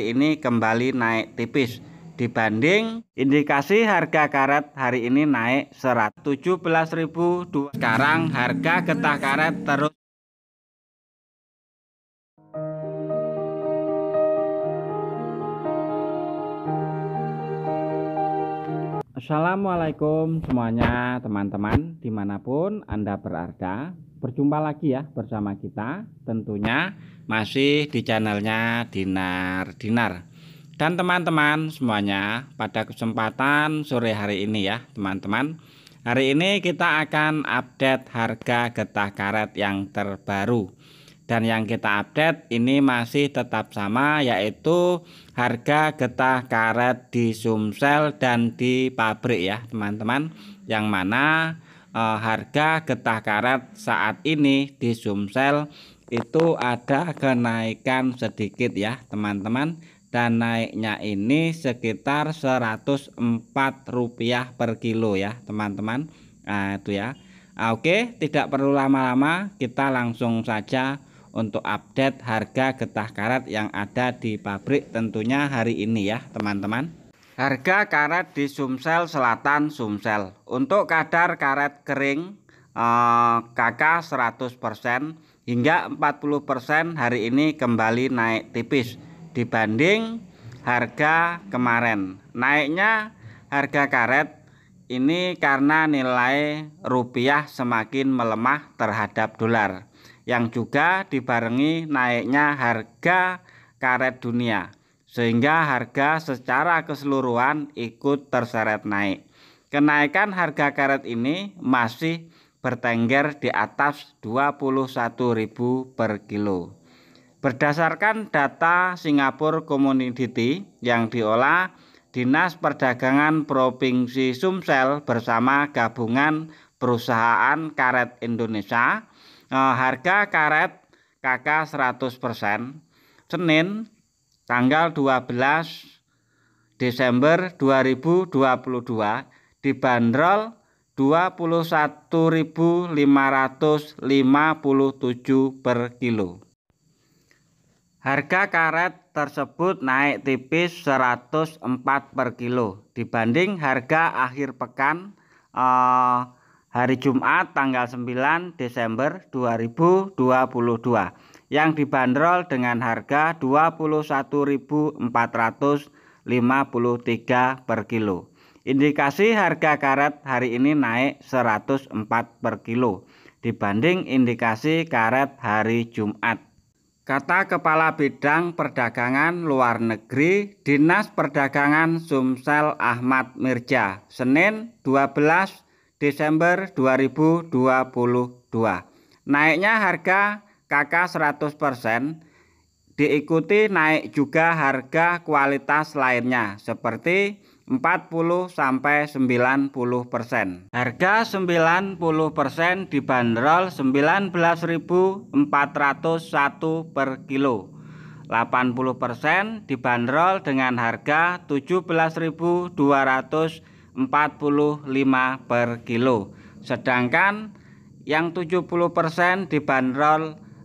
seperti ini kembali naik tipis dibanding indikasi harga karet hari ini naik 117.000 sekarang harga getah karet terus Assalamualaikum semuanya teman-teman dimanapun Anda berada berjumpa lagi ya bersama kita tentunya masih di channelnya Dinar Dinar dan teman-teman semuanya pada kesempatan sore hari ini ya teman-teman hari ini kita akan update harga getah karet yang terbaru dan yang kita update ini masih tetap sama yaitu harga getah karet di Sumsel dan di pabrik ya teman-teman yang mana uh, harga getah karet saat ini di Sumsel itu ada kenaikan sedikit ya teman-teman dan naiknya ini sekitar rp rupiah per kilo ya teman-teman nah, itu ya nah, oke tidak perlu lama-lama kita langsung saja untuk update harga getah karet yang ada di pabrik tentunya hari ini ya teman-teman Harga karet di Sumsel Selatan Sumsel untuk kadar karet kering eh, KK 100% hingga 40% hari ini kembali naik tipis dibanding harga kemarin. Naiknya harga karet ini karena nilai rupiah semakin melemah terhadap dolar yang juga dibarengi naiknya harga karet dunia sehingga harga secara keseluruhan ikut terseret naik. Kenaikan harga karet ini masih bertengger di atas 21.000 per kilo. Berdasarkan data Singapore Community yang diolah Dinas Perdagangan Provinsi Sumsel bersama gabungan perusahaan karet Indonesia, eh, harga karet KK 100% Senin tanggal 12 Desember 2022 dibanderol 21.557 per kilo. Harga karet tersebut naik tipis 104 per kilo dibanding harga akhir pekan eh, hari Jumat tanggal 9 Desember 2022 yang dibanderol dengan harga Rp21.453 per kilo. Indikasi harga karet hari ini naik 104 per kilo dibanding indikasi karet hari Jumat. Kata Kepala Bidang Perdagangan Luar Negeri Dinas Perdagangan Sumsel Ahmad Mirja, Senin 12 Desember 2022. Naiknya harga KK 100% diikuti naik juga harga kualitas lainnya seperti 40 sampai 90%. Harga 90% dibanderol 19.401 per kilo. 80% dibanderol dengan harga 17.245 per kilo. Sedangkan yang 70% dibanderol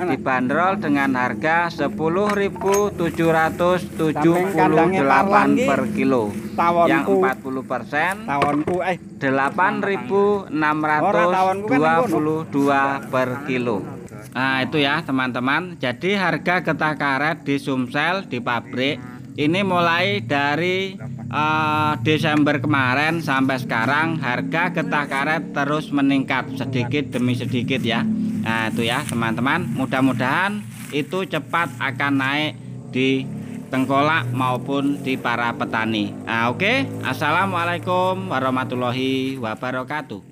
dibanderol dengan harga 10.778 per kilo tawonku, yang 40 persen tawonku eh 8.622 kan per kilo kan nah itu ya teman-teman jadi harga getah karet di Sumsel di pabrik ini mulai dari uh, Desember kemarin sampai sekarang harga getah karet terus meningkat sedikit demi sedikit ya Nah itu ya teman-teman Mudah-mudahan itu cepat akan naik di tengkolak maupun di para petani nah, Oke okay? Assalamualaikum warahmatullahi wabarakatuh